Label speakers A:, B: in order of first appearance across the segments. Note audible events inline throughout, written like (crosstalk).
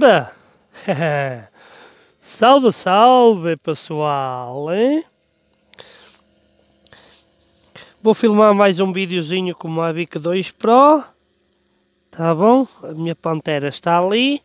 A: (laughs) salve, salve pessoal! Hein? Vou filmar mais um videozinho com o Mavic 2 Pro. Tá bom? A minha pantera está ali.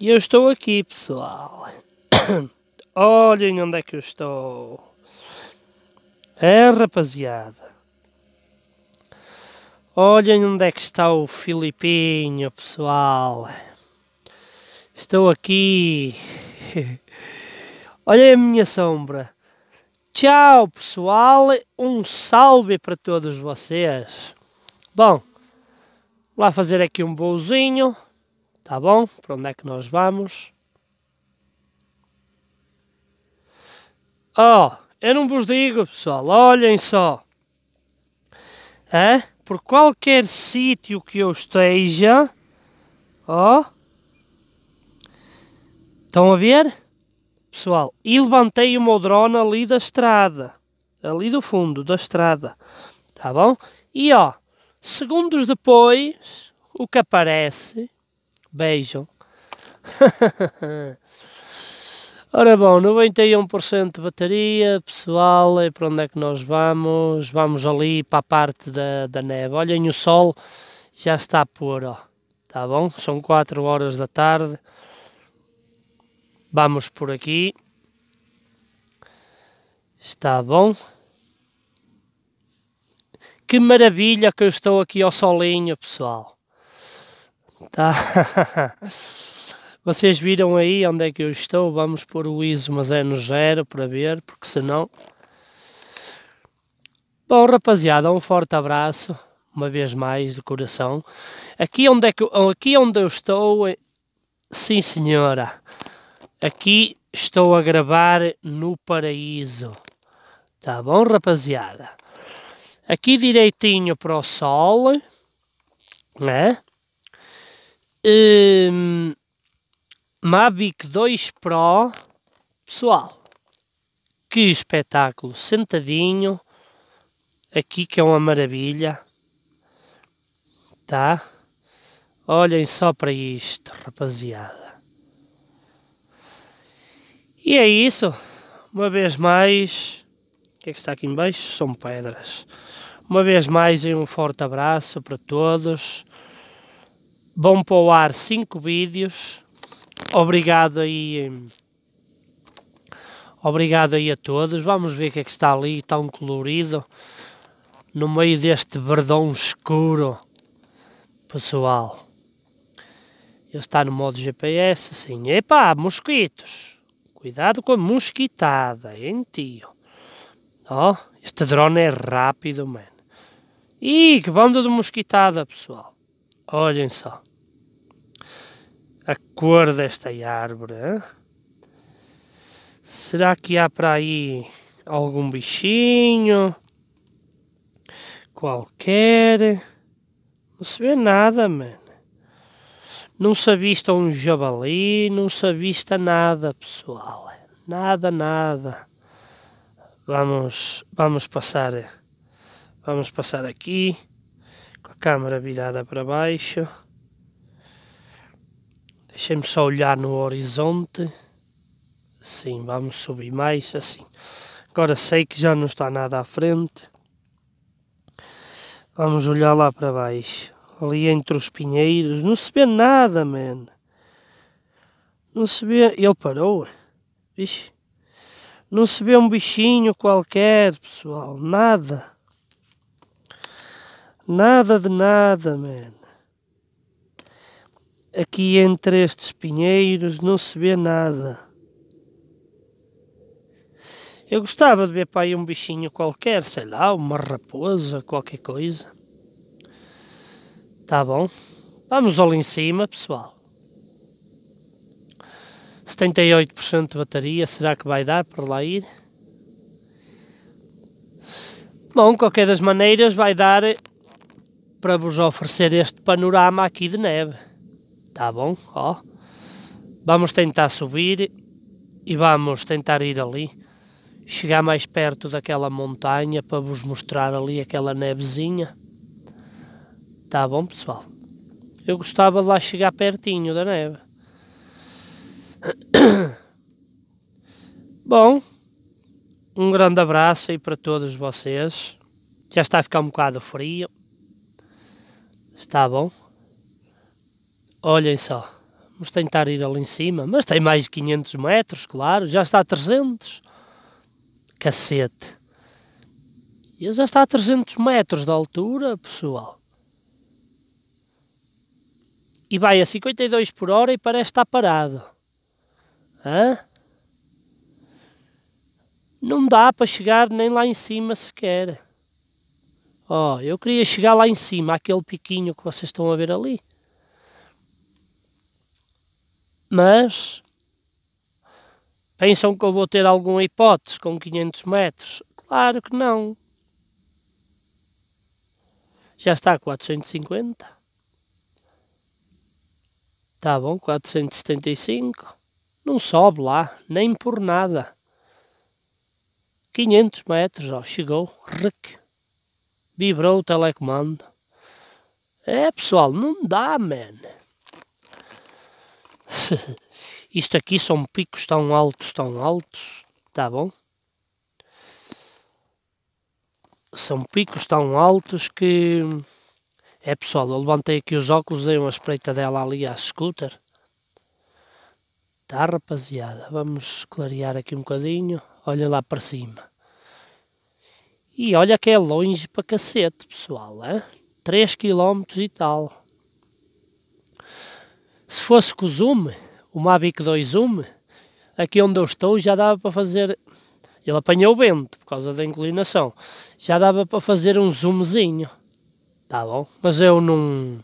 A: E eu estou aqui, pessoal. (coughs) Olhem onde é que eu estou. É, rapaziada. Olhem onde é que está o Filipinho, pessoal. Estou aqui. (laughs) Olha a minha sombra. Tchau, pessoal. Um salve para todos vocês. Bom, lá fazer aqui um bolzinho. Tá bom? Para onde é que nós vamos? Oh, eu não vos digo, pessoal. Olhem só. É? Por qualquer sítio que eu esteja, ó. Oh, Estão a ver? Pessoal, e levantei meu drone ali da estrada. Ali do fundo da estrada. Tá bom? E ó, segundos depois, o que aparece? Beijam. (laughs) Ora bom, 91% de bateria, pessoal, e é para onde é que nós vamos? Vamos ali para a parte da, da neve. Olhem, o sol já está por, ó. Tá bom? São 4 horas da tarde. Vamos por aqui. Está bom. Que maravilha que eu estou aqui ao solinho, pessoal. Tá. (laughs) Vocês viram aí onde é que eu estou? Vamos pôr o ISO, mas é no zero para ver, porque senão... Bom, rapaziada, um forte abraço, uma vez mais, de coração. Aqui onde, é que, aqui onde eu estou, é- sim senhora, Aqui estou a gravar no paraíso. Tá bom, rapaziada? Aqui direitinho para o sol, né? Um, Mavic 2 Pro, pessoal, que espetáculo! Sentadinho, aqui que é uma maravilha, tá? Olhem só para isto, rapaziada. E é isso. Uma vez mais. O que é que está aqui embaixo? São pedras. Uma vez mais, um forte abraço para todos. Vão para o ar 5 vídeos. Obrigado aí. Obrigado aí a todos. Vamos ver o que é que está ali, tão colorido. No meio deste verdão escuro. Pessoal. Ele está no modo GPS, Sim, Epá, mosquitos. Cuidado a mosquitada, hein, Ó, Oh, este drone é rápido, mano. Ih, que banda de mosquitada, pessoal. Olhem só. A cor desta árvore. Hein? Será que há para aí algum bichinho? Qualquer. Não se vê nada, mano. Não se avista um javali, não se avista nada, pessoal. Nada, nada. Vamos, vamos passar. Vamos passar aqui com a câmera virada para baixo. Deixem-me só olhar no horizonte. Sim, vamos subir mais assim. Agora sei que já não está nada à frente. Vamos olhar lá para baixo ali entre os pinheiros. Não se vê nada, man. Não se vê. Ele parou. Vixe. Não se vê um bichinho qualquer, pessoal. Nada. Nada de nada, man. Aqui entre estes pinheiros não se vê nada. Eu gostava de ver para aí um bichinho qualquer, sei lá, uma raposa, qualquer coisa. Tá bom? Vamos ali em cima, pessoal. 78% de bateria, será que vai dar para lá ir? Bom, qualquer das maneiras vai dar para vos oferecer este panorama aqui de neve. Tá bom? Ó. Vamos tentar subir e vamos tentar ir ali. Chegar mais perto daquela montanha para vos mostrar ali aquela nevezinha. Tá bom, pessoal? Eu gostava de lá chegar pertinho da neve. (coughs) Bom, um grande abraço aí para todos vocês. Já está a ficar um bocado frio. Está bom? Olhem só. Vamos tentar ir ali em cima. Mas tem mais de 500 metros, claro. Já está a 300. Cacete. E já está a 300 metros de altura, pessoal e vai a 52 por hora e parece estar parado. Hã? Não dá para chegar nem lá em cima sequer. Ó, oh, eu queria chegar lá em cima, aquele piquinho que vocês estão a ver ali. Mas pensam que eu vou ter alguma hipótese com 500 metros? Claro que não. Já está a 450. Tá bom, 475. Não sobe lá, nem por nada. 500 metros, ó, chegou, rec. Vibrou o telecomando. É, pessoal, não dá, man. (laughs) Isto aqui são picos tão altos, tão altos, tá bom? São picos tão altos que é pessoal, eu levantei aqui os óculos, dei uma espreita dela ali à scooter. Tá rapaziada, vamos clarear aqui um bocadinho. Olha lá para cima. E olha que é longe para cacete, pessoal, é? 3 km e tal. Se fosse com o zoom, o Mavic 2 zoom, aqui onde eu estou já dava para fazer... Ele apanhou o vento por causa da inclinação. Já dava para fazer um zoomzinho. Tá bom? Mas eu não.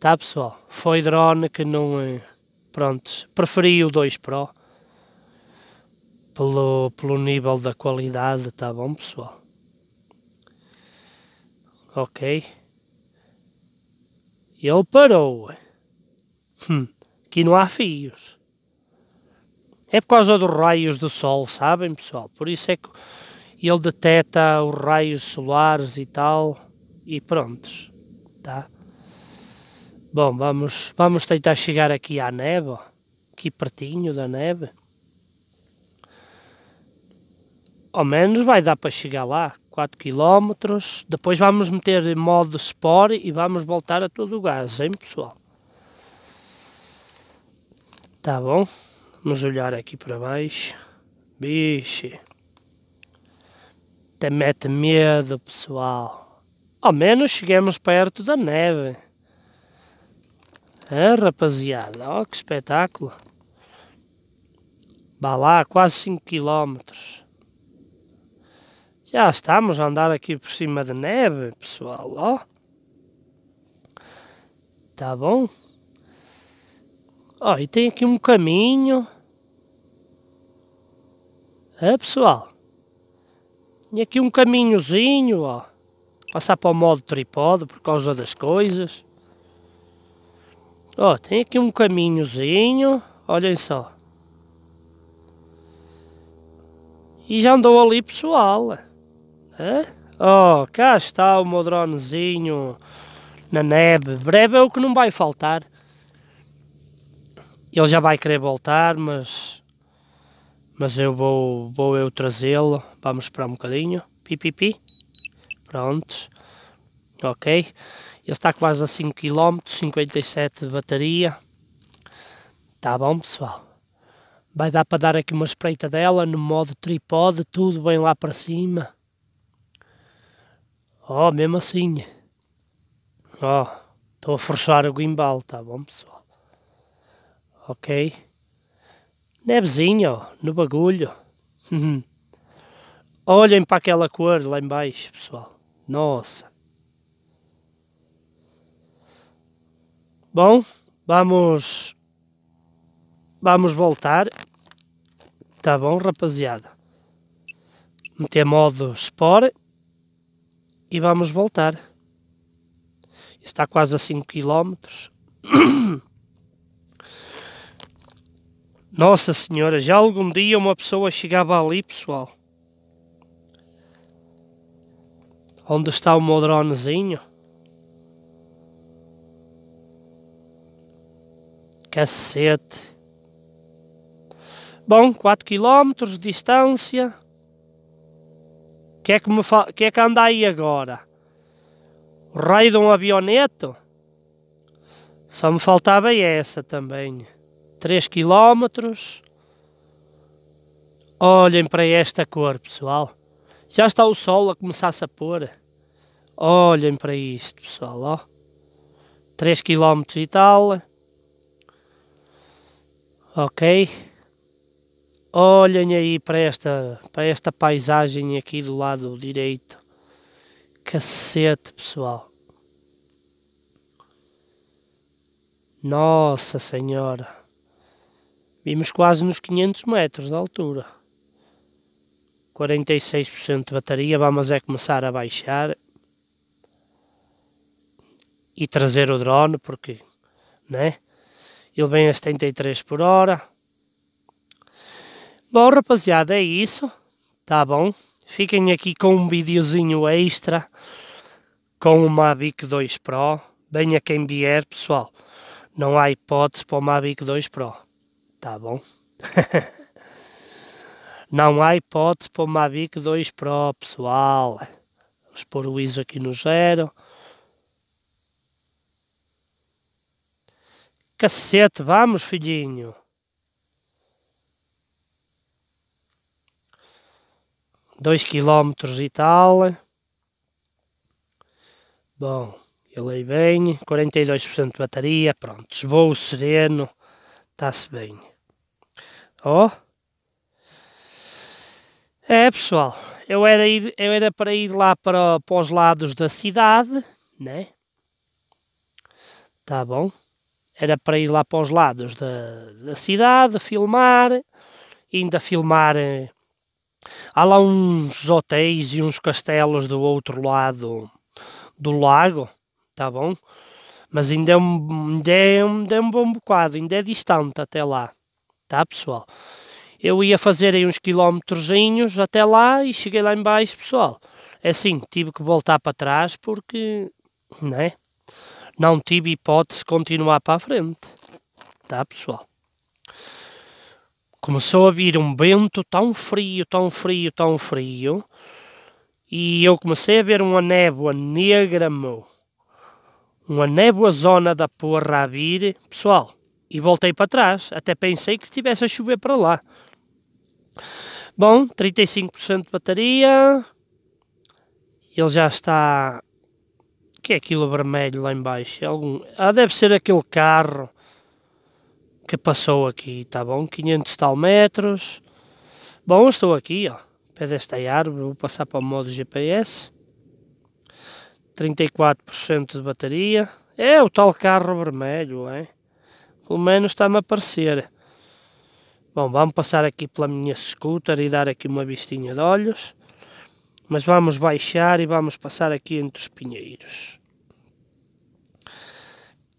A: Tá pessoal? Foi drone que não. É, pronto, preferi o 2 Pro pelo, pelo nível da qualidade, tá bom pessoal? Ok. Ele parou. Hum, aqui não há fios. É por causa dos raios do sol, sabem pessoal? Por isso é que ele deteta os raios solares e tal e prontos, tá? Bom, vamos, vamos tentar chegar aqui à neve, aqui pertinho da neve. Ao menos vai dar para chegar lá, 4 km. Depois vamos meter em modo Sport e vamos voltar a todo o gás, hein pessoal? Tá bom? Vamos olhar aqui para baixo. Bicho. Até mete medo, pessoal. Ao menos chegamos perto da neve. É, rapaziada, ó que espetáculo. Vá lá, quase 5 km. Já estamos a andar aqui por cima de neve, pessoal, ó. Tá bom? Ó, e tem aqui um caminho. É, pessoal? E aqui um caminhozinho, ó. Passar para o modo tripode por causa das coisas. Ó, tem aqui um caminhozinho. Olhem só. E já andou ali pessoal. Né? Ó, oh, cá está o meu dronezinho na neve. Breve é o que não vai faltar. Ele já vai querer voltar, mas... Mas eu vou, vou eu trazê-lo. Vamos esperar um bocadinho. Pipipi. Pi, pi. Prontos. Ok. Ele está quase a 5 km, 57 de bateria. Tá bom, pessoal. Vai dar para dar aqui uma espreita dela no modo tripode, tudo bem lá para cima. Ó, oh, mesmo assim. Ó, oh, estou a forçar o gimbal, tá bom, pessoal? Ok. Nevezinho, no bagulho. (laughs) Olhem para aquela cor lá embaixo, pessoal. Nossa. Bom, vamos vamos voltar. Tá bom, rapaziada. Meter modo Spore e vamos voltar. Está quase a 5 km. (coughs) Nossa Senhora, já algum dia uma pessoa chegava ali, pessoal. onde está o meu dronezinho. Cacete. Bom, 4 km de distância. O que, é que, me que é que anda aí agora? O raio de um avioneto? Só me faltava essa também. 3 km. Olhem para esta cor, pessoal. Já está o sol a começar-se a pôr. Olhem para isto, pessoal, ó. 3 km e tal. Ok. Olhem aí para esta, para esta paisagem aqui do lado direito. Cacete, pessoal. Nossa Senhora. Vimos quase nos 500 metros de altura. 46% de bateria, vamos é começar a baixar e trazer o drone, porque né? ele vem a 73 por hora. Bom, rapaziada, é isso, tá bom? Fiquem aqui com um videozinho extra com o Mavic 2 Pro. Venha quem vier, pessoal. Não há hipótese para o Mavic 2 Pro, tá bom? (laughs) Não há hipótese para o Mavic 2 Pro, pessoal. Vamos pôr o ISO aqui no zero. Cacete, vamos, filhinho. Dois quilómetros e tal. Bom, ele aí vem. 42% de bateria. Pronto, voo sereno. Está-se bem. Ó. Oh. É, pessoal, eu era, ir, eu era para ir lá para, para os lados da cidade, né? Tá bom? Era para ir lá para os lados da, da cidade, filmar, ainda filmar. Eh, há lá uns hotéis e uns castelos do outro lado do lago, tá bom? Mas ainda é um, ainda é um, ainda é um bom bocado, ainda é distante até lá, tá pessoal? eu ia fazer aí uns quilómetros até lá e cheguei lá embaixo, pessoal. É assim, tive que voltar para trás porque, né? Não tive hipótese de continuar para a frente. Tá, pessoal? Começou a vir um vento tão frio, tão frio, tão frio. E eu comecei a ver uma névoa negra, meu. Uma névoa zona da porra a vir. Pessoal, e voltei para trás. Até pensei que estivesse a chover para lá. Bom, 35% de bateria. Ele já está... O que é aquilo vermelho lá embaixo? É algum... Ah, deve ser aquele carro que passou aqui, tá bom? 500 tal metros. Bom, estou aqui, ó. Pé desta árvore, vou passar para o modo GPS. 34% de bateria. É o tal carro vermelho, é? Pelo menos está-me a aparecer. Bom, vamos passar aqui pela minha scooter e dar aqui uma vistinha de olhos. Mas vamos baixar e vamos passar aqui entre os pinheiros.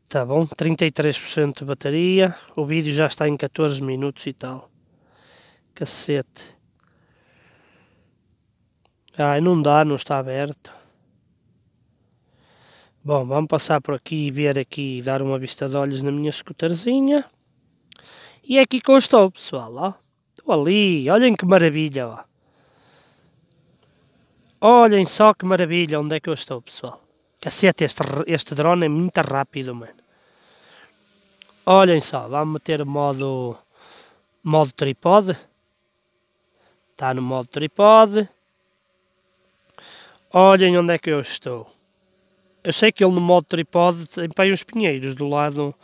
A: Tá bom, 33% de bateria. O vídeo já está em 14 minutos e tal. Cacete. Ai, não dá, não está aberto. Bom, vamos passar por aqui e ver aqui, dar uma vista de olhos na minha scooterzinha. E é aqui que eu estou, pessoal. Ó. Estou ali, olhem que maravilha. Ó. Olhem só que maravilha onde é que eu estou, pessoal. Cacete, este, este drone é muito rápido, mano. Olhem só, vamos meter o modo, modo tripode, Está no modo tripode. Olhem onde é que eu estou. Eu sei que ele no modo tripode tem para pinheiros do lado.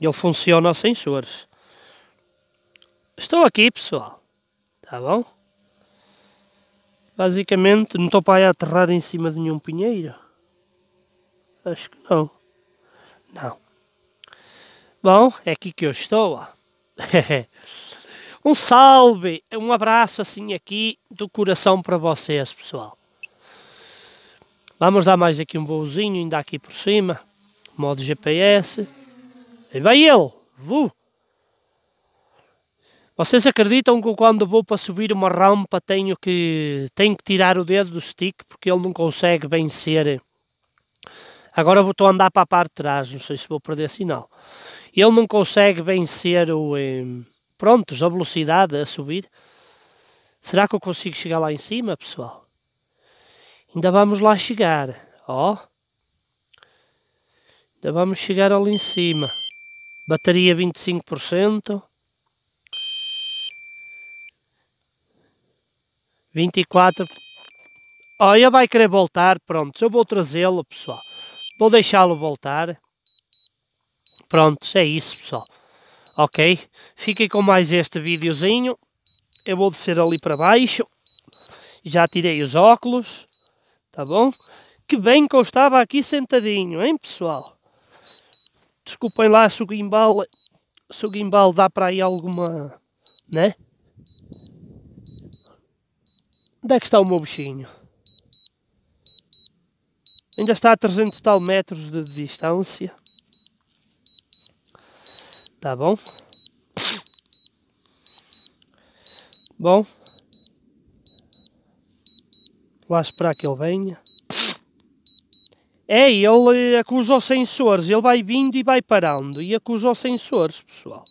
A: Ele funciona sem sensores. Estou aqui, pessoal. Tá bom? Basicamente, não estou para aí aterrar em cima de nenhum pinheiro. Acho que não. Não. Bom, é aqui que eu estou, ó. (laughs) um salve, um abraço assim aqui do coração para vocês, pessoal. Vamos dar mais aqui um voozinho, ainda aqui por cima. Modo GPS. E vai ele! Voo! Vocês acreditam que quando vou para subir uma rampa tenho que, tenho que tirar o dedo do stick porque ele não consegue vencer? Agora vou estou a andar para a parte de trás, não sei se vou perder sinal. Ele não consegue vencer o. prontos, a velocidade a subir. Será que eu consigo chegar lá em cima, pessoal? Ainda vamos lá chegar, ó. Oh. Ainda vamos chegar ali em cima. Bateria 25%. 24. Oh, ele vai querer voltar. Pronto, eu vou trazê-lo, pessoal. Vou deixá-lo voltar. Pronto, é isso, pessoal. Ok? Fiquem com mais este videozinho. Eu vou descer ali para baixo. Já tirei os óculos. Tá bom? Que bem que eu estava aqui sentadinho, hein, pessoal? Desculpem lá se o gimbal, Se o dá para aí alguma... Né? Onde é que está o meu bichinho? Ainda está a 300 tal metros de distância. Tá bom? Bom. Lá esperar que ele venha. É, ele acusa os sensores. Ele vai vindo e vai parando. E acusa os sensores, pessoal.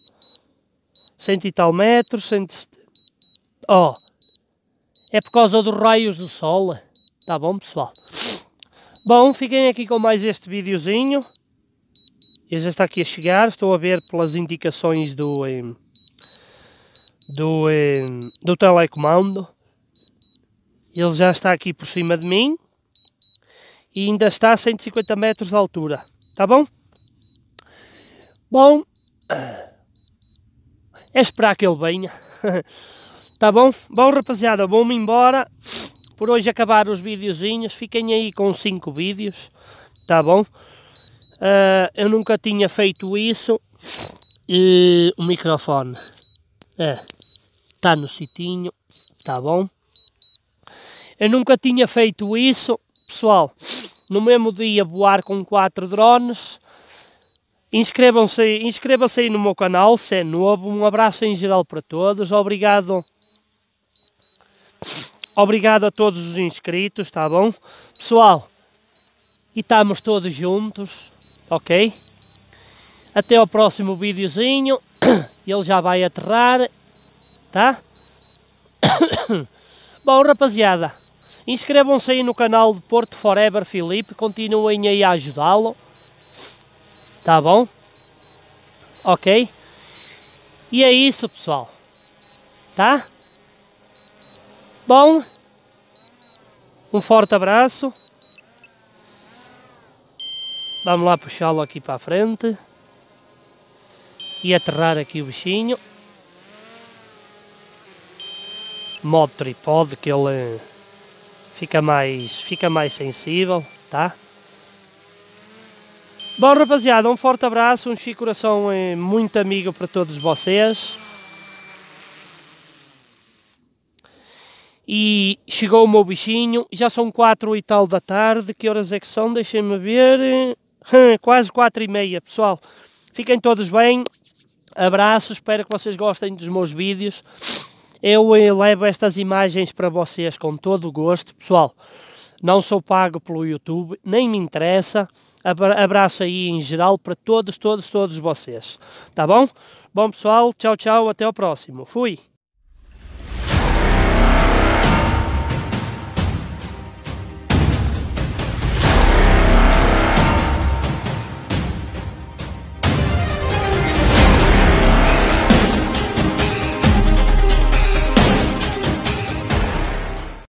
A: Cento e tal metros, cento... Ó. Oh. É por causa dos raios do sol. Tá bom, pessoal? Bom, fiquem aqui com mais este videozinho. Eu já está aqui a chegar. Estou a ver pelas indicações do, do, do telecomando. Ele já está aqui por cima de mim. E ainda está a 150 metros de altura. Tá bom? Bom, é esperar que ele venha. (laughs) Tá bom? Bom, rapaziada, vou-me embora. Por hoje acabar os videozinhos. Fiquem aí com 5 vídeos. Tá bom? Uh, eu nunca tinha feito isso. E o microfone. É. Tá no sitinho. Tá bom? Eu nunca tinha feito isso. Pessoal, no mesmo dia voar com 4 drones. Inscrevam-se inscrevam aí no meu canal se é novo. Um abraço em geral para todos. Obrigado Obrigado a todos os inscritos, tá bom? Pessoal, e estamos todos juntos, ok? Até ao próximo videozinho. (coughs) Ele já vai aterrar, tá? (coughs) Bom, rapaziada, inscrevam-se aí no canal de Porto Forever Felipe. Continuem aí a ajudá-lo. Tá bom? Ok? E é isso, pessoal. Tá? Bom, um forte abraço. Vamos lá puxá-lo aqui para a frente. E aterrar aqui o bichinho. Modo tripode que ele fica mais, fica mais sensível, tá? Bom rapaziada, um forte abraço, um chico coração eh, muito amigo para todos vocês. e chegou o meu bichinho, já são quatro e tal da tarde, que horas é que são? Deixem-me ver, hum, (laughs) quase quatro e meia, pessoal. Fiquem todos bem, abraço, espero que vocês gostem dos meus vídeos. Eu eh, levo estas imagens para vocês com todo o gosto, pessoal. Não sou pago pelo YouTube, nem me interessa. Abraço aí em geral para todos, todos, todos vocês. Tá bom? Bom, pessoal, tchau, tchau, até ao próximo. Fui!